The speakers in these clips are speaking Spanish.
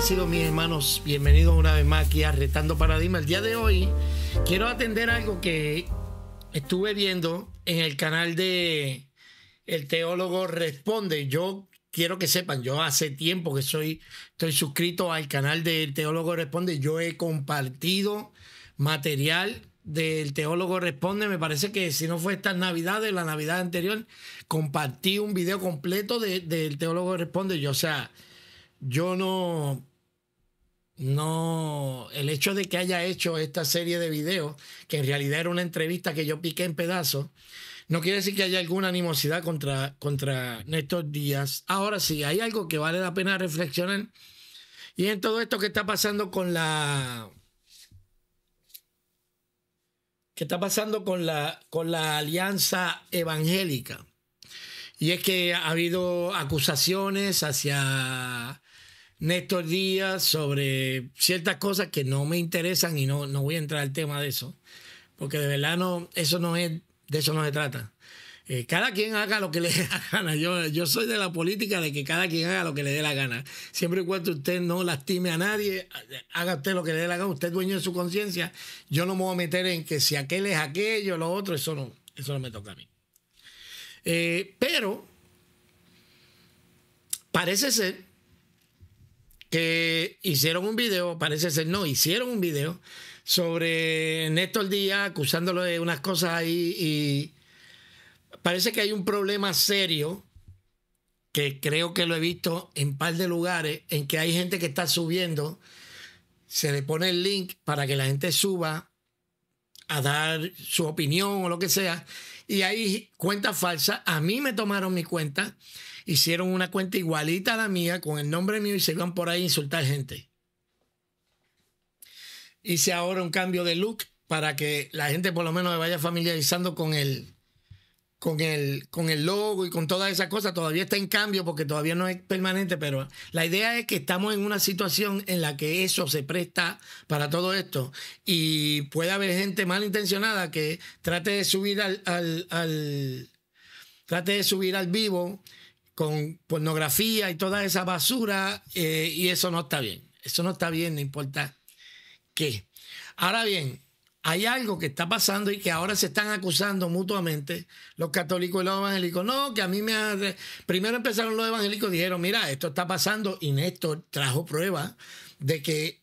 sido mis hermanos, bienvenidos una vez más aquí a Retando Paradigma. El día de hoy quiero atender algo que estuve viendo en el canal de El Teólogo Responde. Yo quiero que sepan, yo hace tiempo que soy, estoy suscrito al canal del Teólogo Responde. Yo he compartido material del Teólogo Responde. Me parece que si no fue esta Navidad de la navidad anterior, compartí un video completo del de, Teólogo Responde. Yo, o sea, yo no, no, el hecho de que haya hecho esta serie de videos, que en realidad era una entrevista que yo piqué en pedazos, no quiere decir que haya alguna animosidad contra, contra Néstor Díaz. Ahora sí, hay algo que vale la pena reflexionar. Y en todo esto que está pasando con la. que está pasando con la, con la alianza evangélica. Y es que ha habido acusaciones hacia Néstor Díaz sobre ciertas cosas que no me interesan y no, no voy a entrar al tema de eso, porque de verdad no, eso no es, de eso no se trata. Eh, cada quien haga lo que le dé la gana. Yo, yo soy de la política de que cada quien haga lo que le dé la gana. Siempre y cuando usted no lastime a nadie, haga usted lo que le dé la gana, usted es dueño de su conciencia. Yo no me voy a meter en que si aquel es aquello, lo otro, eso no, eso no me toca a mí. Eh, pero parece ser que hicieron un video, parece ser, no, hicieron un video sobre Néstor Díaz acusándolo de unas cosas ahí y parece que hay un problema serio que creo que lo he visto en par de lugares en que hay gente que está subiendo, se le pone el link para que la gente suba a dar su opinión o lo que sea, y hay cuenta falsa A mí me tomaron mi cuenta hicieron una cuenta igualita a la mía con el nombre mío y se iban por ahí a insultar gente. Hice ahora un cambio de look para que la gente por lo menos ...se vaya familiarizando con el, con el, con el logo y con todas esas cosas. Todavía está en cambio porque todavía no es permanente, pero la idea es que estamos en una situación en la que eso se presta para todo esto. Y puede haber gente malintencionada que trate de subir al trate de subir al vivo con pornografía y toda esa basura eh, y eso no está bien. Eso no está bien, no importa qué. Ahora bien, hay algo que está pasando y que ahora se están acusando mutuamente los católicos y los evangélicos. No, que a mí me... Primero empezaron los evangélicos, dijeron, mira, esto está pasando y Néstor trajo pruebas de que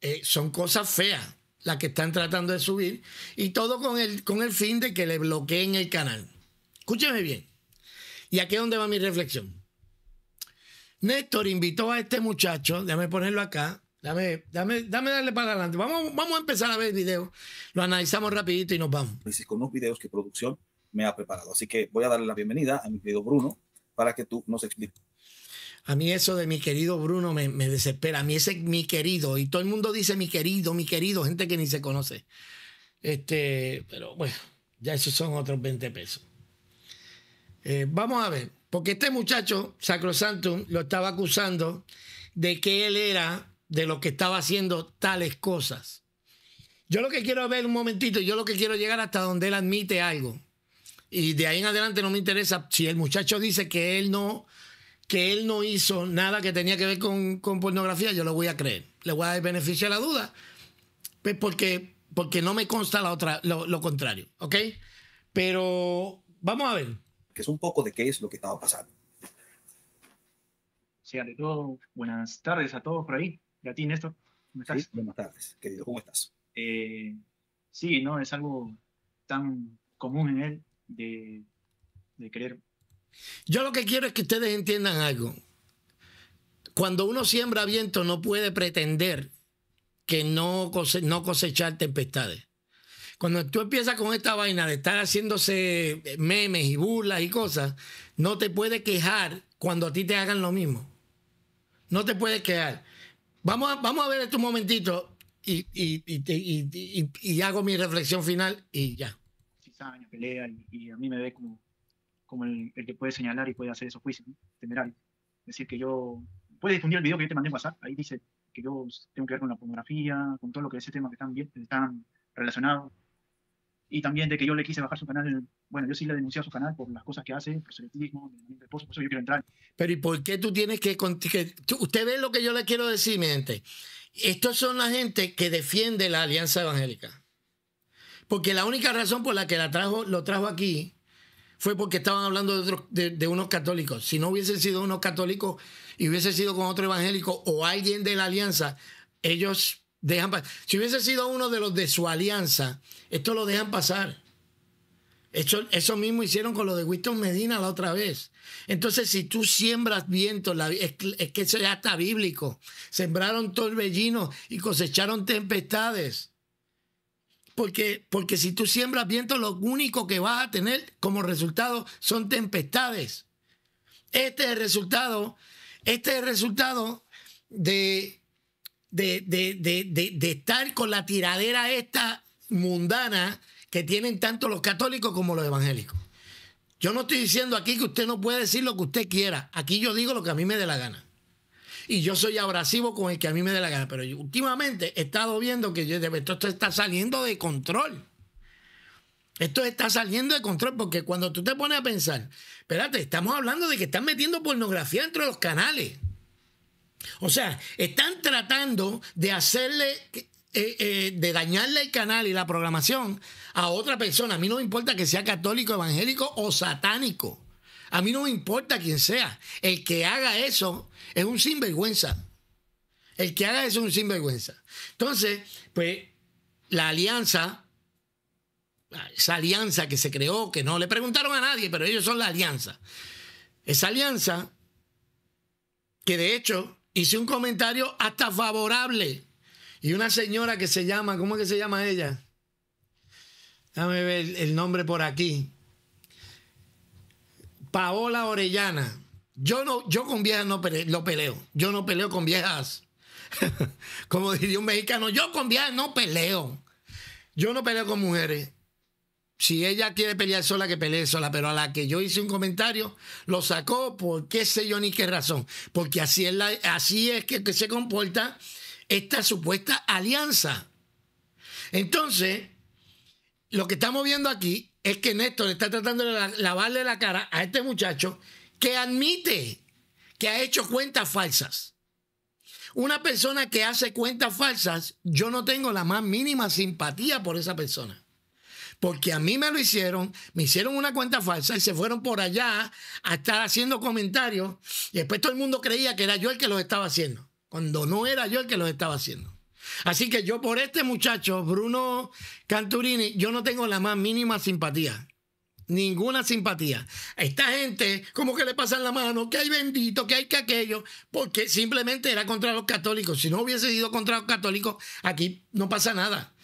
eh, son cosas feas las que están tratando de subir y todo con el, con el fin de que le bloqueen el canal. Escúcheme bien. ¿Y aquí es donde va mi reflexión? Néstor invitó a este muchacho, déjame ponerlo acá, Dame, dame, dame darle para adelante. Vamos, vamos a empezar a ver el video. Lo analizamos rapidito y nos vamos. Con unos videos que producción me ha preparado. Así que voy a darle la bienvenida a mi querido Bruno para que tú nos expliques. A mí eso de mi querido Bruno me, desespera. A mí ese mi querido. Y todo el mundo dice mi querido, mi querido. Gente que ni se conoce. Este, pero bueno, ya esos son otros 20 pesos. Eh, vamos a ver, porque este muchacho, Sacrosantum, lo estaba acusando de que él era de lo que estaba haciendo tales cosas. Yo lo que quiero ver un momentito, yo lo que quiero llegar hasta donde él admite algo. Y de ahí en adelante no me interesa si el muchacho dice que él no, que él no hizo nada que tenía que ver con, pornografía, yo lo voy a creer. Le voy a dar beneficio a la duda. Pues porque, porque no me consta la otra, lo, lo contrario. ¿Ok? Pero vamos a ver que es un poco de qué es lo que estaba pasando. Sí, de todo, buenas tardes a todos por ahí. Y a ti, Néstor. buenas tardes, querido. ¿Cómo estás? Eh, sí, ¿no? Es algo tan común en él de, de querer. Yo lo que quiero es que ustedes entiendan algo. Cuando uno siembra viento no puede pretender que no, no cosechar tempestades. Cuando tú empiezas con esta vaina de estar haciéndose eh, memes y burlas y cosas, no te puedes quejar cuando a ti te hagan lo mismo. No te puedes quejar. Vamos a, vamos a ver esto un momentito y, hago mi reflexión final y ya. Cizaña, pelea, y, a mí me ve como, el, que puede señalar y puede hacer esos juicios ¿no? Es decir, que yo. puede difundir el video que yo te mandé en WhatsApp, ahí dice que yo tengo que ver con la pornografía, con todo lo que es ese tema que están, bien, están relacionados y también de que yo le quise bajar su canal. Bueno, yo sí le denuncié a su canal por las cosas que hace, esposo, por eso yo quiero entrar. Pero ¿y por qué tú tienes que... usted ve lo que yo le quiero decir, mi gente. Estos son la gente que defiende la alianza evangélica. Porque la única razón por la que la trajo, lo trajo aquí fue porque estaban hablando de, de unos católicos. Si no hubiesen sido unos católicos y hubiese sido con otro evangélico o alguien de la alianza, ellos si hubiese sido uno de los de su alianza, esto lo dejan pasar. Eso, mismo hicieron con lo de Winston Medina la otra vez. Entonces, si tú siembras viento, es, que eso ya está bíblico. Sembraron torbellinos y cosecharon tempestades. Porque, porque si tú siembras viento, lo único que vas a tener como resultado son tempestades. Este es el resultado, este es el resultado de de, de, de, de, estar con la tiradera esta mundana que tienen tanto los católicos como los evangélicos. Yo no estoy diciendo aquí que usted no puede decir lo que usted quiera. Aquí yo digo lo que a mí me dé la gana. Y yo soy abrasivo con el que a mí me dé la gana. Pero últimamente he estado viendo que esto está saliendo de control. Esto está saliendo de control porque cuando tú te pones a pensar, espérate, estamos hablando de que están metiendo pornografía dentro de los canales. O sea, están tratando de hacerle, eh, eh, de dañarle el canal y la programación a otra persona. A mí no me importa que sea católico, evangélico o satánico. A mí no me importa quién sea. El que haga eso es un sinvergüenza. El que haga eso es un sinvergüenza. Entonces, pues la alianza, esa alianza que se creó, que no le preguntaron a nadie, pero ellos son la alianza. Esa alianza, que de hecho hice un comentario hasta favorable. Y una señora que se llama, ¿cómo es que se llama ella? Déjame ver el nombre por aquí. Paola Orellana. Yo no, yo con viejas no peleo. Yo no peleo con viejas. Como diría un mexicano, yo con viejas no peleo. Yo no peleo con mujeres. Si ella quiere pelear sola, que pelee sola, pero a la que yo hice un comentario, lo sacó por qué sé yo ni qué razón. Porque así es, así es que, se comporta esta supuesta alianza. Entonces, lo que estamos viendo aquí es que Néstor está tratando de lavarle la cara a este muchacho que admite que ha hecho cuentas falsas. Una persona que hace cuentas falsas, yo no tengo la más mínima simpatía por esa persona porque a mí me lo hicieron, me hicieron una cuenta falsa y se fueron por allá a estar haciendo comentarios y después todo el mundo creía que era yo el que los estaba haciendo, cuando no era yo el que los estaba haciendo. Así que yo por este muchacho, Bruno Canturini, yo no tengo la más mínima simpatía. Ninguna simpatía. A esta gente, como que le pasan la mano, que hay bendito, que hay que aquello, porque simplemente era contra los católicos. Si no hubiese ido contra los católicos, aquí no pasa nada.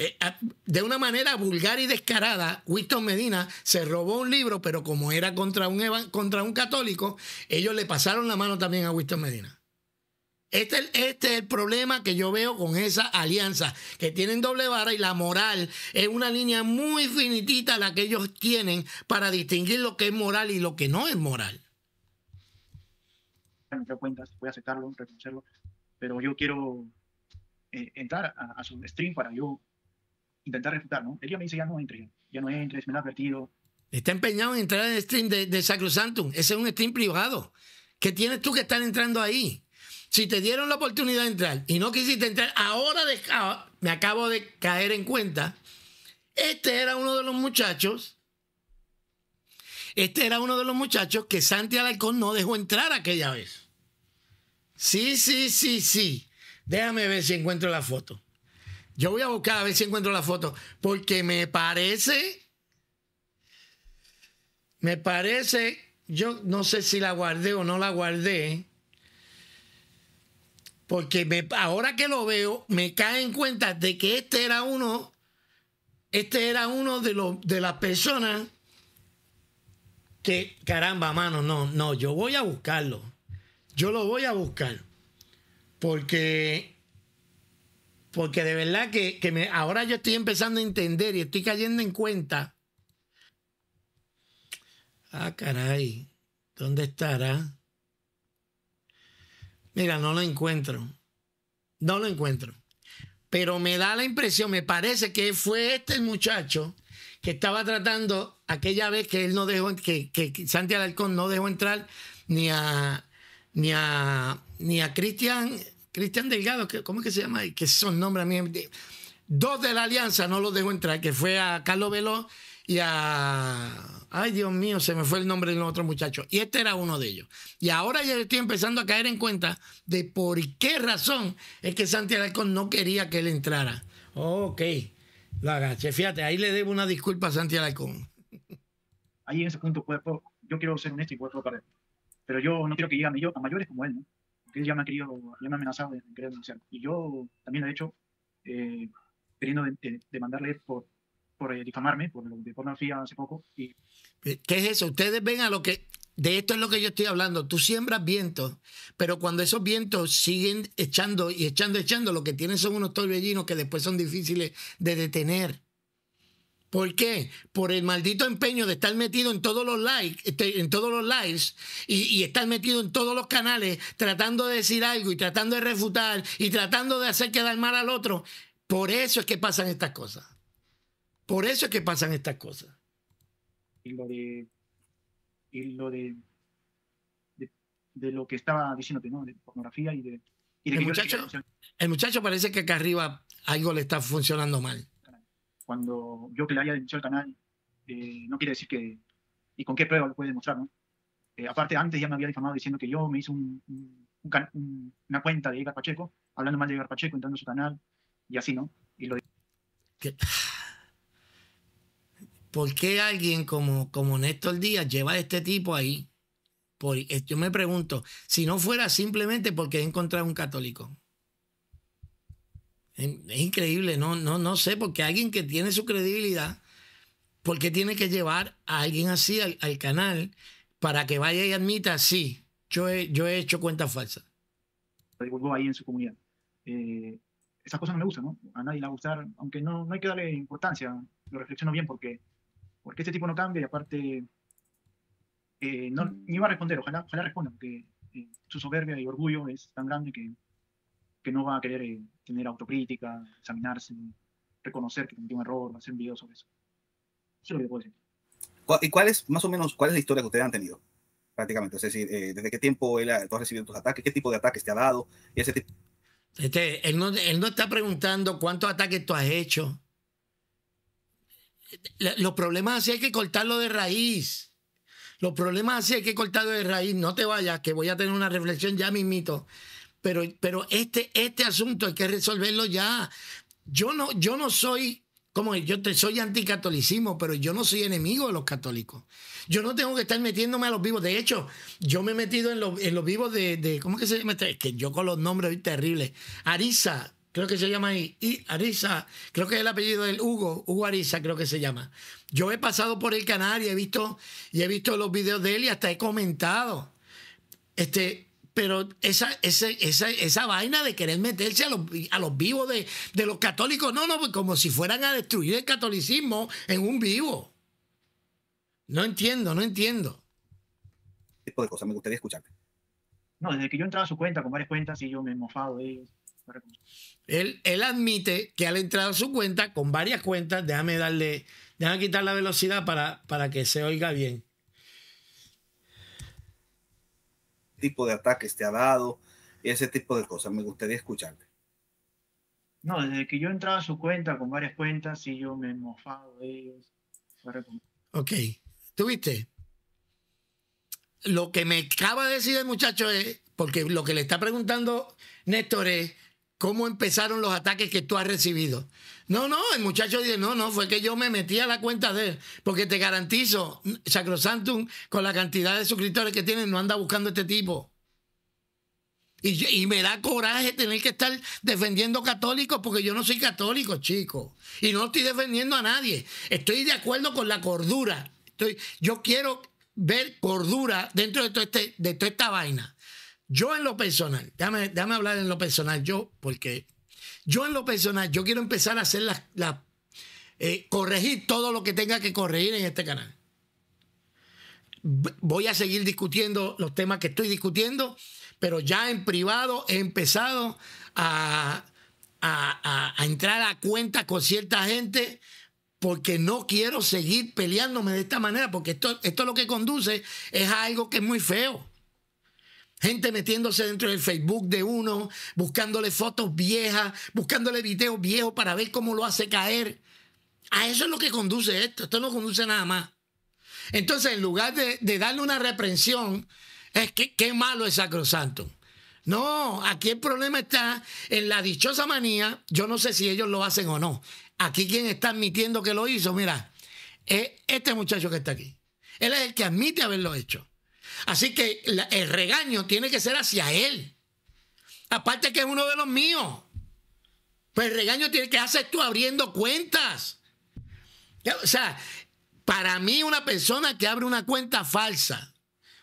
Eh, ah, de una manera vulgar y descarada, Winston Medina se robó un libro, pero como era contra un, contra un católico, ellos le pasaron la mano también a Winston Medina. Este, este, es el problema que yo veo con esa alianza, que tienen doble vara y la moral es una línea muy finitita la que ellos tienen para distinguir lo que es moral y lo que no es moral. voy a aceptarlo, pero yo quiero eh, entrar a, su stream para yo intentar refutar, ¿no? Ella me dice, ya no entres, ya no entres, me lo ha advertido. Está empeñado en entrar en el stream de, de Santum. Ese es un stream privado. ¿Qué tienes tú que estar entrando ahí? Si te dieron la oportunidad de entrar y no quisiste entrar, ahora ah, me acabo de caer en cuenta. Este era uno de los muchachos. Este era uno de los muchachos que Santi Alarcón no dejó entrar aquella vez. Sí, sí, sí, sí. Déjame ver si encuentro la foto. Yo voy a buscar a ver si encuentro la foto, porque me parece, me parece, yo no sé si la guardé o no la guardé, porque me, ahora que lo veo, me cae en cuenta de que este era uno, este era uno de, de las personas que, caramba, mano, no, no, yo voy a buscarlo, yo lo voy a buscar, porque porque de verdad que, me, ahora yo estoy empezando a entender y estoy cayendo en cuenta. Ah, caray, ¿dónde estará? Mira, no lo encuentro. No lo encuentro. Pero me da la impresión, me parece que fue este muchacho que estaba tratando aquella vez que él no dejó, que, que Santi Alarcón no dejó entrar ni a, ni a, ni a Cristian Cristian Delgado, ¿cómo es que se llama? Que son nombres a mí. Dos de la alianza no los dejo entrar, que fue a Carlos Veloz y a... Ay, Dios mío, se me fue el nombre del otro muchacho. Y este era uno de ellos. Y ahora ya estoy empezando a caer en cuenta de por qué razón es que Santi Alarcón no quería que él entrara. Ok, lo agaché. Fíjate, ahí le debo una disculpa a Santi Alarcón. Ahí en ese punto, cuerpo, yo quiero ser honesto y puedo tocar Pero yo no quiero que llegue a mayores como él, ¿no? él ya me ha querido, me amenazado de, denunciar. Y yo también lo he hecho eh, queriendo demandarle por, por eh, difamarme, por lo de pornografía hace poco. Y... Eh, ¿Qué es eso? Ustedes ven a lo que... De esto es lo que yo estoy hablando. Tú siembras vientos, pero cuando esos vientos siguen echando y echando, echando, lo que tienen son unos torbellinos que después son difíciles de detener. ¿Por qué? Por el maldito empeño de estar metido en todos los likes, este, en todos los lives y, estar metido en todos los canales tratando de decir algo y tratando de refutar y tratando de hacer quedar mal al otro. Por eso es que pasan estas cosas. Por eso es que pasan estas cosas. Y lo de, y lo de, lo que estaba diciéndote, ¿no? De pornografía y de... el, muchacho, el muchacho parece que acá arriba algo le está funcionando mal cuando yo que le había denunciado el canal, eh, no quiere decir que... ¿Y con qué prueba lo puede demostrar? ¿no? Eh, aparte, antes ya me había difamado diciendo que yo me hice una cuenta de Edgar Pacheco, hablando mal de Edgar Pacheco, entrando a su canal, y así, ¿no? Y lo... ¿Por qué alguien como, como Néstor Díaz lleva a este tipo ahí? yo me pregunto, si no fuera simplemente porque he encontrado un católico, es increíble, no, no, no sé, porque alguien que tiene su credibilidad, ¿por qué tiene que llevar a alguien así al, canal para que vaya y admita, sí, yo he, yo he hecho Lo Divulgó ahí en su comunidad. Eh, esas cosas no me gustan, ¿no? A nadie le va a gustar, aunque no, no hay que darle importancia, lo reflexiono bien porque, porque este tipo no cambia y aparte eh, no, ni va a responder, ojalá, ojalá responda, porque eh, su soberbia y orgullo es tan grande que, que no va a querer tener autocrítica, examinarse, reconocer que cometió un error, hacer un sobre eso. Eso es lo que puedo decir. ¿Y cuál es, más o menos, cuál es la historia que ustedes han tenido? Prácticamente, es decir, eh, ¿desde qué tiempo él ha, tú has recibido tus ataques? ¿Qué tipo de ataques te ha dado? Y ese este, él, no, está preguntando cuántos ataques tú has hecho. Los problemas así hay que cortarlo de raíz. Los problemas así hay que cortarlo de raíz. No te vayas, que voy a tener una reflexión ya mismito pero, pero este, este asunto hay que resolverlo ya. Yo no, yo no soy, como yo te soy anticatolicismo, pero yo no soy enemigo de los católicos. Yo no tengo que estar metiéndome a los vivos. De hecho, yo me he metido en, los, en los vivos de, ¿cómo que se llama? Este? Es que yo con los nombres terribles. Arisa, creo que se llama ahí. Y Arisa, creo que es el apellido del Hugo, Hugo Arisa, creo que se llama. Yo he pasado por el canal he visto, y he visto los videos de él y hasta he comentado. Este, pero esa, esa, esa, vaina de querer meterse a los, vivos de, los católicos, no, no, pues como si fueran a destruir el catolicismo en un vivo. No entiendo, no entiendo. Este tipo de cosas me gustaría escucharte. No, desde que yo entraba a su cuenta con varias cuentas y yo me he mofado de ellos. Él, él, admite que al entrar a su cuenta con varias cuentas, déjame darle, déjame quitar la velocidad para, para que se oiga bien. tipo de ataques te ha dado y ese tipo de cosas. Me gustaría escucharte. No, desde que yo entraba a su cuenta con varias cuentas y yo me he mofado de ellos. Ok, tuviste. Lo que me acaba de decir el muchacho es, porque lo que le está preguntando Néstor es, ¿cómo empezaron los ataques que tú has recibido? No, no, el muchacho dice, no, no, fue que yo me metí a la cuenta de él, porque te garantizo, Sacrosantum, con la cantidad de suscriptores que tiene, no anda buscando este tipo. Y, me da coraje tener que estar defendiendo católicos porque yo no soy católico, chico. Y no estoy defendiendo a nadie. Estoy de acuerdo con la cordura. Estoy, yo quiero ver cordura dentro de, este, de toda esta vaina. Yo en lo personal, déjame, déjame hablar en lo personal, yo, porque yo en lo personal, yo quiero empezar a hacer La, eh, corregir todo lo que tenga que corregir en este canal. Voy a seguir discutiendo los temas que estoy discutiendo, pero ya en privado he empezado a, entrar a cuenta con cierta gente porque no quiero seguir peleándome de esta manera, porque esto, esto lo que conduce es a algo que es muy feo. Gente metiéndose dentro del Facebook de uno, buscándole fotos viejas, buscándole videos viejos para ver cómo lo hace caer. A eso es lo que conduce esto. Esto no conduce nada más. Entonces, en lugar de, darle una reprensión, es que qué malo es sacrosanto. No, aquí el problema está en la dichosa manía. Yo no sé si ellos lo hacen o no. Aquí quien está admitiendo que lo hizo, mira, es este muchacho que está aquí. Él es el que admite haberlo hecho. Así que el regaño tiene que ser hacia él. Aparte que es uno de los míos. Pues el regaño tiene que hacer tú abriendo cuentas. O sea, para mí una persona que abre una cuenta falsa,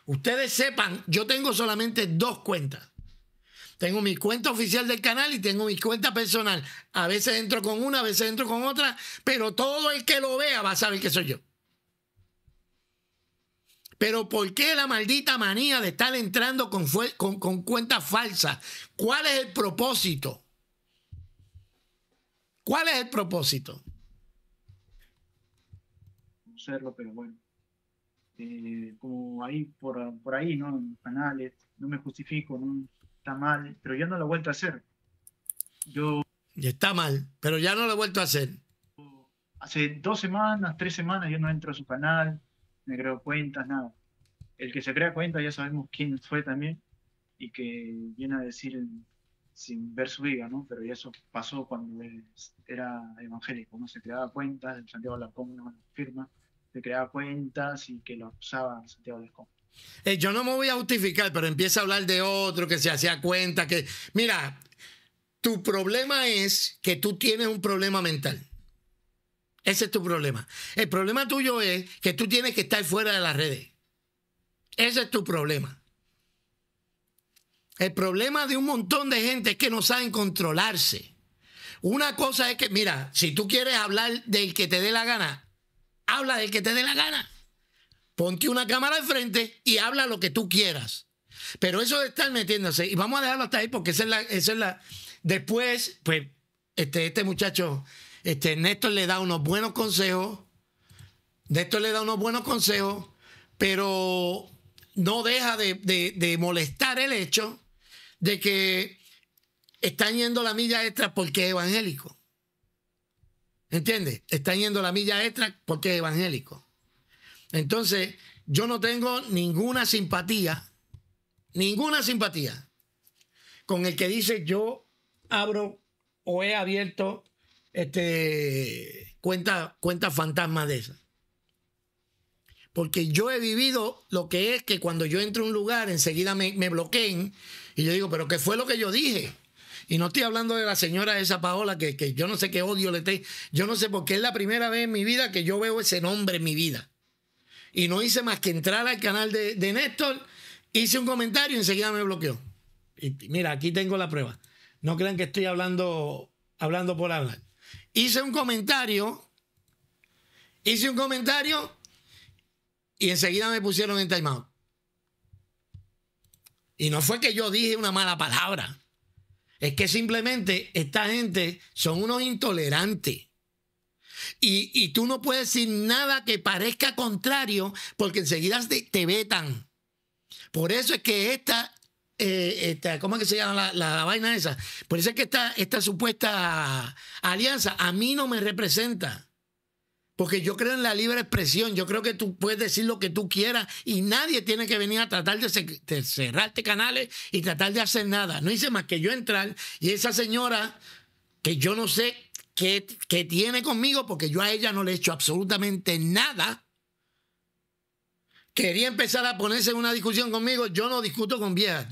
ustedes sepan, yo tengo solamente dos cuentas. Tengo mi cuenta oficial del canal y tengo mi cuenta personal. A veces entro con una, a veces entro con otra, pero todo el que lo vea va a saber que soy yo. Pero ¿por qué la maldita manía de estar entrando con, con, cuentas falsas? ¿Cuál es el propósito? ¿Cuál es el propósito? No serlo, pero bueno. Eh, como ahí por, ahí, ¿no? En canales, no me justifico, no está mal, pero ya no lo he vuelto a hacer. Yo. Y está mal, pero ya no lo he vuelto a hacer. Hace dos semanas, tres semanas yo no entro a su canal, me creo cuentas, nada. El que se crea cuenta ya sabemos quién fue también y que viene a decir sin ver su vida, ¿no? Pero eso pasó cuando era evangélico, ¿no? Se creaba cuentas, el Santiago La no firma, se creaba cuentas y que lo usaba Santiago la Eh, yo no me voy a justificar, pero empieza a hablar de otro que se hacía cuenta, que... Mira, tu problema es que tú tienes un problema mental. Ese es tu problema. El problema tuyo es que tú tienes que estar fuera de las redes. Ese es tu problema. El problema de un montón de gente es que no saben controlarse. Una cosa es que, mira, si tú quieres hablar del que te dé la gana, habla del que te dé la gana. Ponte una cámara al frente y habla lo que tú quieras. Pero eso de estar metiéndose, y vamos a dejarlo hasta ahí porque esa es la, es la. Después, pues, este, este muchacho este, Néstor le da unos buenos consejos. Néstor le da unos buenos consejos, pero no deja de, de molestar el hecho de que están yendo la milla extra porque es evangélico. ¿Entiendes? Están yendo la milla extra porque es evangélico. Entonces, yo no tengo ninguna simpatía, ninguna simpatía con el que dice yo abro o he abierto este, cuenta, cuenta fantasma de esas. Porque yo he vivido lo que es que cuando yo entro a un lugar, enseguida me, bloqueen y yo digo, pero ¿qué fue lo que yo dije? Y no estoy hablando de la señora esa Paola, que, yo no sé qué odio le tengo. Yo no sé por qué es la primera vez en mi vida que yo veo ese nombre en mi vida. Y no hice más que entrar al canal de, Néstor, hice un comentario y enseguida me bloqueó. Y mira, aquí tengo la prueba. No crean que estoy hablando, hablando por hablar hice un comentario, hice un comentario y enseguida me pusieron en timeout. Y no fue que yo dije una mala palabra. Es que simplemente esta gente son unos intolerantes. Y, y, tú no puedes decir nada que parezca contrario porque enseguida te, vetan. Por eso es que esta eh, esta, ¿cómo es que se llama la, la, vaina esa? Por eso es que esta, esta supuesta alianza a mí no me representa. Porque yo creo en la libre expresión, yo creo que tú puedes decir lo que tú quieras y nadie tiene que venir a tratar de, cerrar cerrarte canales y tratar de hacer nada. No hice más que yo entrar y esa señora, que yo no sé qué, qué tiene conmigo, porque yo a ella no le he hecho absolutamente nada, quería empezar a ponerse en una discusión conmigo, yo no discuto con viejas.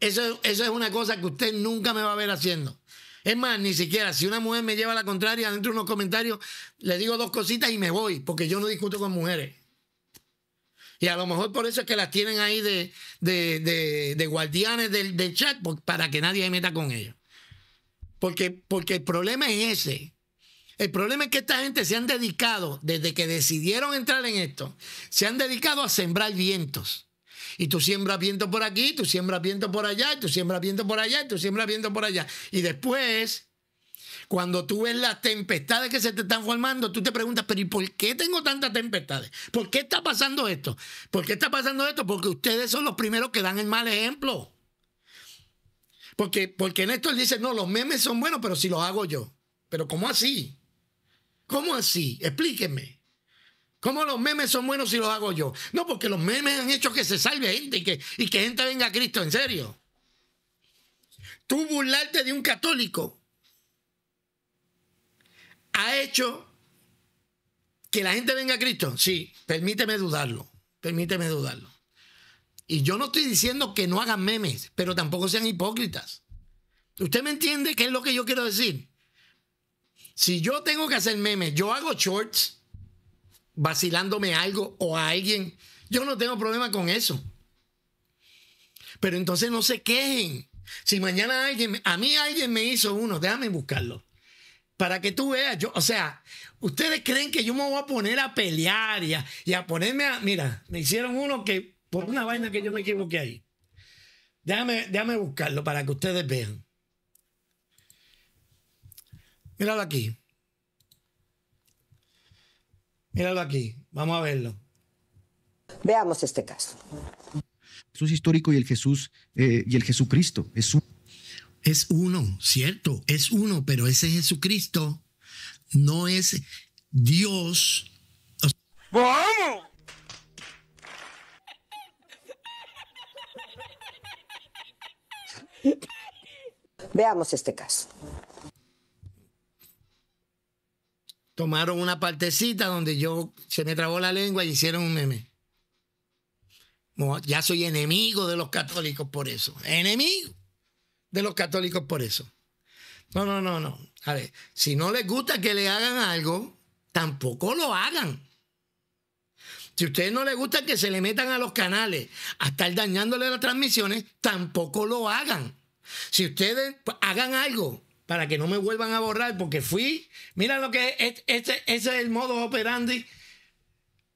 eso, eso es una cosa que usted nunca me va a ver haciendo. Es más, ni siquiera, si una mujer me lleva la contraria, dentro de unos comentarios, le digo dos cositas y me voy, porque yo no discuto con mujeres. Y a lo mejor por eso es que las tienen ahí de, de, guardianes del, chat, para que nadie se meta con ellos. Porque, porque el problema es ese. El problema es que esta gente se han dedicado, desde que decidieron entrar en esto, se han dedicado a sembrar vientos. Y tú siembras viento por aquí, tú siembras viento por allá, tú siembras viento por allá, tú siembras viento por allá. Y después, cuando tú ves las tempestades que se te están formando, tú te preguntas, pero ¿y por qué tengo tantas tempestades? ¿Por qué está pasando esto? ¿Por qué está pasando esto? Porque ustedes son los primeros que dan el mal ejemplo. Porque, porque Néstor dice, no, los memes son buenos, pero si los hago yo. Pero ¿cómo así? ¿Cómo así? Explíqueme. ¿Cómo los memes son buenos si los hago yo? No, porque los memes han hecho que se salve gente y que, y que gente venga a Cristo, en serio. Tú burlarte de un católico ha hecho que la gente venga a Cristo. Sí, permíteme dudarlo, permíteme dudarlo. Y yo no estoy diciendo que no hagan memes, pero tampoco sean hipócritas. ¿Usted me entiende qué es lo que yo quiero decir? Si yo tengo que hacer memes, yo hago shorts vacilándome algo o a alguien. Yo no tengo problema con eso. Pero entonces no se quejen. Si mañana alguien, a mí alguien me hizo uno, déjame buscarlo. Para que tú veas, yo, o sea, ustedes creen que yo me voy a poner a pelear y a, ponerme a. Mira, me hicieron uno que, por una vaina que yo me equivoqué ahí. Déjame, déjame buscarlo para que ustedes vean. Míralo aquí. Míralo aquí. Vamos a verlo. Veamos este caso. Jesús histórico y el Jesús eh, y el Jesucristo es es uno, cierto, es uno, pero ese Jesucristo no es Dios. ¡Vamos! Veamos este caso. tomaron una partecita donde yo se me trabó la lengua y hicieron un meme. Ya soy enemigo de los católicos por eso. Enemigo de los católicos por eso. No, no, no, no. A ver, si no les gusta que le hagan algo, tampoco lo hagan. Si a ustedes no les gusta que se le metan a los canales a estar dañándole las transmisiones, tampoco lo hagan. Si ustedes hagan algo, para que no me vuelvan a borrar, porque fui. Mira lo que es, este, ese, es el modo operandi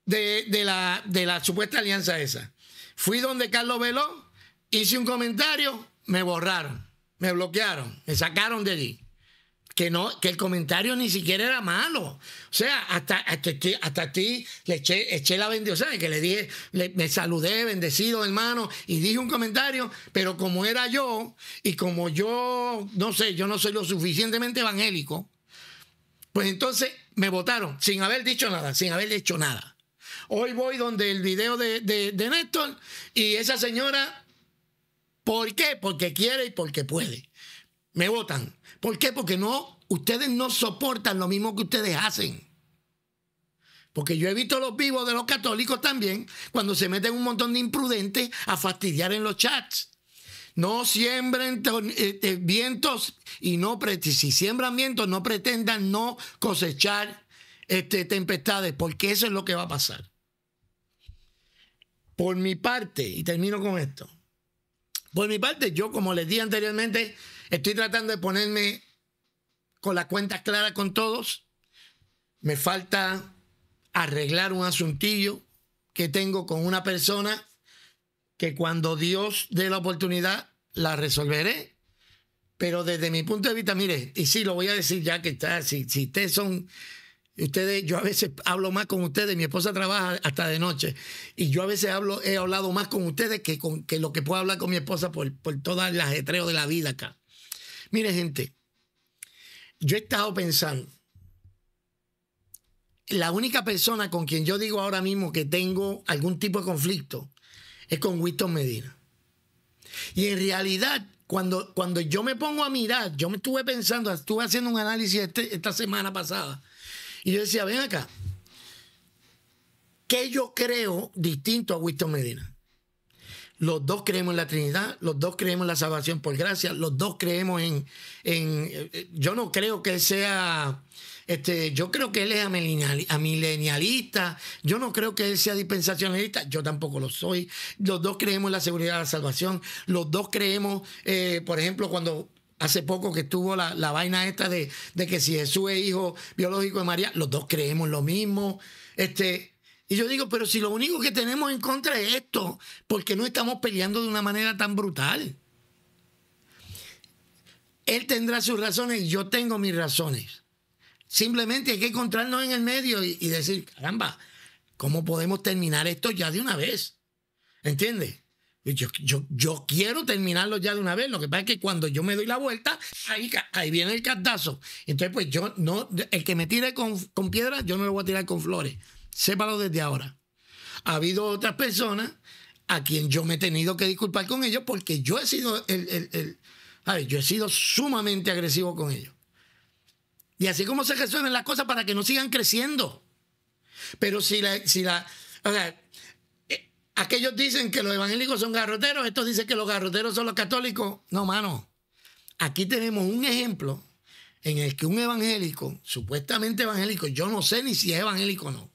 de, de, la, de la supuesta alianza esa. Fui donde Carlos Veló, hice un comentario, me borraron, me bloquearon, me sacaron de allí que no, que el comentario ni siquiera era malo. O sea, hasta, hasta, hasta ti le eché, eché la bendición, ¿sabes? Que le dije, me saludé, bendecido hermano, y dije un comentario, pero como era yo, y como yo, no sé, yo no soy lo suficientemente evangélico, pues entonces me votaron sin haber dicho nada, sin haber hecho nada. Hoy voy donde el video de, de, de Néstor y esa señora, ¿por qué? Porque quiere y porque puede. Me votan. ¿Por qué? Porque no, ustedes no soportan lo mismo que ustedes hacen. Porque yo he visto los vivos de los católicos también cuando se meten un montón de imprudentes a fastidiar en los chats. No siembren este, vientos y no si siembran vientos no pretendan no cosechar este, tempestades, porque eso es lo que va a pasar. Por mi parte, y termino con esto, por mi parte, yo como les dije anteriormente, Estoy tratando de ponerme con las cuentas claras con todos. Me falta arreglar un asuntillo que tengo con una persona que cuando Dios dé la oportunidad la resolveré. Pero desde mi punto de vista, mire, y sí, lo voy a decir ya que está, si, si ustedes son, ustedes, yo a veces hablo más con ustedes, mi esposa trabaja hasta de noche, y yo a veces hablo, he hablado más con ustedes que con que lo que puedo hablar con mi esposa por, por todo el ajetreo de la vida acá. Mire, gente, yo he estado pensando, la única persona con quien yo digo ahora mismo que tengo algún tipo de conflicto es con Winston Medina. Y en realidad, cuando, cuando yo me pongo a mirar, yo me estuve pensando, estuve haciendo un análisis este, esta semana pasada, y yo decía, ven acá, ¿qué yo creo distinto a Winston Medina? Los dos creemos en la Trinidad, los dos creemos en la salvación por gracia, los dos creemos en... en eh, eh, yo no creo que sea... Este, yo creo que él es amilenialista, yo no creo que él sea dispensacionalista, yo tampoco lo soy. Los dos creemos en la seguridad de la salvación, los dos creemos, eh, por ejemplo, cuando hace poco que estuvo la, vaina esta de, de, que si Jesús es hijo biológico de María, los dos creemos lo mismo. Este, y yo digo, pero si lo único que tenemos en contra es esto, ...porque no estamos peleando de una manera tan brutal? Él tendrá sus razones, y yo tengo mis razones. Simplemente hay que encontrarnos en el medio y, decir, caramba, ¿cómo podemos terminar esto ya de una vez? ¿Entiendes? Yo, yo, yo, quiero terminarlo ya de una vez. Lo que pasa es que cuando yo me doy la vuelta, ahí, viene el cartazo. Entonces, pues yo no, el que me tire con, con piedras, yo no lo voy a tirar con flores. Sépalo desde ahora. Ha habido otras personas a quien yo me he tenido que disculpar con ellos porque yo he sido el, yo he sido sumamente agresivo con ellos. Y así como se resuelven las cosas para que no sigan creciendo. Pero si la, si la, eh, aquellos dicen que los evangélicos son garroteros, estos dicen que los garroteros son los católicos. No, mano. Aquí tenemos un ejemplo en el que un evangélico, supuestamente evangélico, yo no sé ni si es evangélico o no,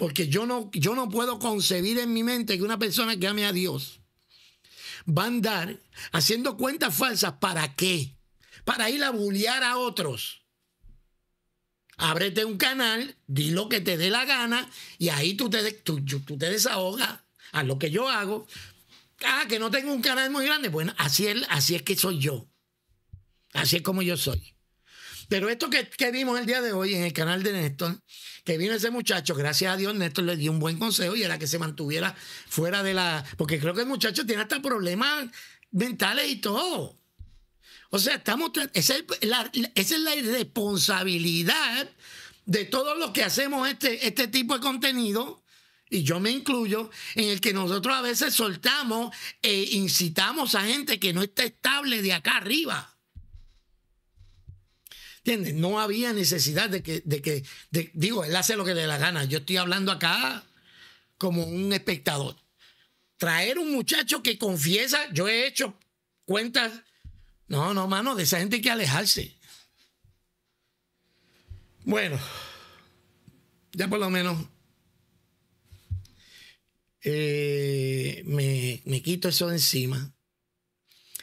porque yo no, yo no puedo concebir en mi mente que una persona que ame a Dios va a andar haciendo cuentas falsas. ¿Para qué? Para ir a bullear a otros. Ábrete un canal, di lo que te dé la gana y ahí tú te, tú, tú te desahogas. a lo que yo hago. Ah, que no tengo un canal muy grande. Bueno, así es, así es que soy yo. Así es como yo soy. Pero esto que, vimos el día de hoy en el canal de Néstor, que vino ese muchacho, gracias a Dios Néstor le dio un buen consejo y era que se mantuviera fuera de la... Porque creo que el muchacho tiene hasta problemas mentales y todo. O sea, estamos... Esa es la, es la irresponsabilidad de todos los que hacemos este, este tipo de contenido y yo me incluyo, en el que nosotros a veces soltamos e incitamos a gente que no está estable de acá arriba. ¿Entiendes? No había necesidad de que, digo, él hace lo que le da la gana. Yo estoy hablando acá como un espectador. Traer un muchacho que confiesa, yo he hecho cuentas. No, no, mano, de esa gente hay que alejarse. Bueno, ya por lo menos eh, me, quito eso de encima.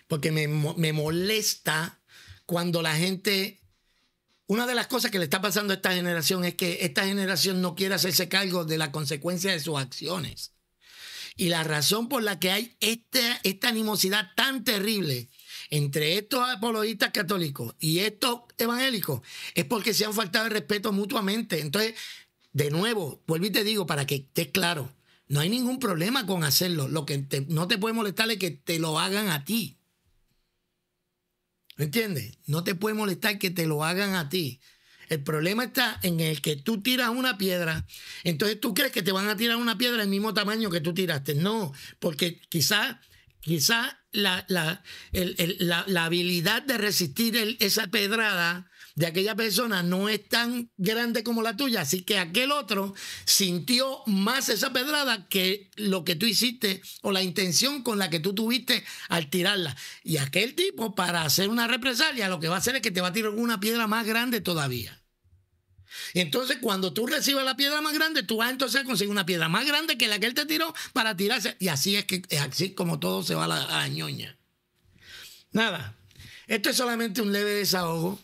Porque me, me molesta cuando la gente una de las cosas que le está pasando a esta generación es que esta generación no quiere hacerse cargo de la consecuencia de sus acciones. Y la razón por la que hay esta, animosidad tan terrible entre estos apologistas católicos y estos evangélicos es porque se han faltado el respeto mutuamente. Entonces, de nuevo, vuelvo y te digo para que estés claro, no hay ningún problema con hacerlo. Lo que no te puede molestar es que te lo hagan a ti. ¿Me entiendes? No te puede molestar que te lo hagan a ti. El problema está en el que tú tiras una piedra, entonces tú crees que te van a tirar una piedra del mismo tamaño que tú tiraste. No, porque quizás quizá la, la, habilidad de resistir esa pedrada de aquella persona no es tan grande como la tuya, así que aquel otro sintió más esa pedrada que lo que tú hiciste o la intención con la que tú tuviste al tirarla. Y aquel tipo, para hacer una represalia, lo que va a hacer es que te va a tirar una piedra más grande todavía. entonces, cuando tú recibas la piedra más grande, tú vas entonces a conseguir una piedra más grande que la que él te tiró para tirarse. Y así es que, así como todo se va a la ñoña. Nada, esto es solamente un leve desahogo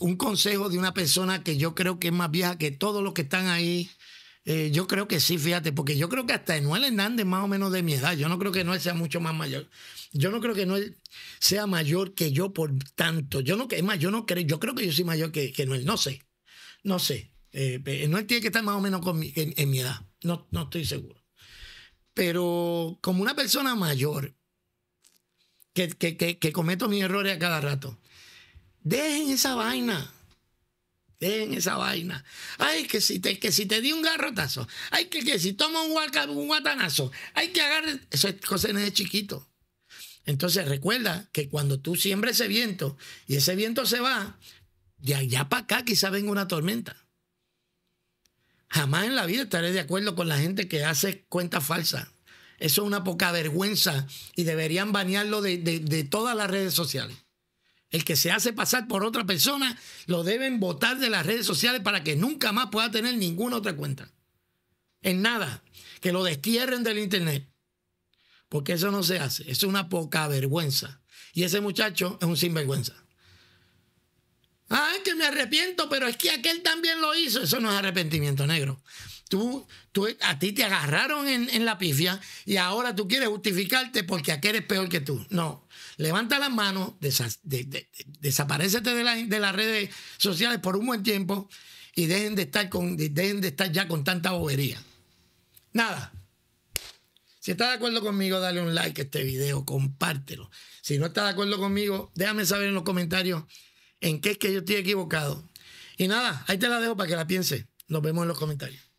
un consejo de una persona que yo creo que es más vieja que todos los que están ahí. Eh, yo creo que sí, fíjate, porque yo creo que hasta Enuel Hernández más o menos de mi edad. Yo no creo que Noel sea mucho más mayor. Yo no creo que Noel sea mayor que yo por tanto. Yo no, es más, yo no creo, yo creo que yo soy mayor que, Noel. No sé, no sé. Eh, Noel tiene que estar más o menos en, mi edad. No, no estoy seguro. Pero como una persona mayor que, que cometo mis errores a cada rato Dejen esa vaina. Dejen esa vaina. Ay, que si te, que si te di un garrotazo. Ay, que, que si toma un, un guatanazo. hay que agarrar, Eso es cosa de chiquito. Entonces recuerda que cuando tú siembras ese viento y ese viento se va, de allá para acá quizá venga una tormenta. Jamás en la vida estaré de acuerdo con la gente que hace cuentas falsas. Eso es una poca vergüenza y deberían banearlo de todas las redes sociales. El que se hace pasar por otra persona lo deben votar de las redes sociales para que nunca más pueda tener ninguna otra cuenta. En nada. Que lo destierren del Internet. Porque eso no se hace. es una poca vergüenza. Y ese muchacho es un sinvergüenza. Ah, es que me arrepiento, pero es que aquel también lo hizo. Eso no es arrepentimiento negro. Tú, tú, a ti te agarraron en, la pifia y ahora tú quieres justificarte porque aquí eres peor que tú. No. Levanta las manos, desa, de, desaparecete de, las redes sociales por un buen tiempo y dejen de estar, con, de estar ya con tanta bobería. Nada. Si estás de acuerdo conmigo, dale un like a este video, compártelo. Si no estás de acuerdo conmigo, déjame saber en los comentarios en qué es que yo estoy equivocado. Y nada, ahí te la dejo para que la pienses. Nos vemos en los comentarios.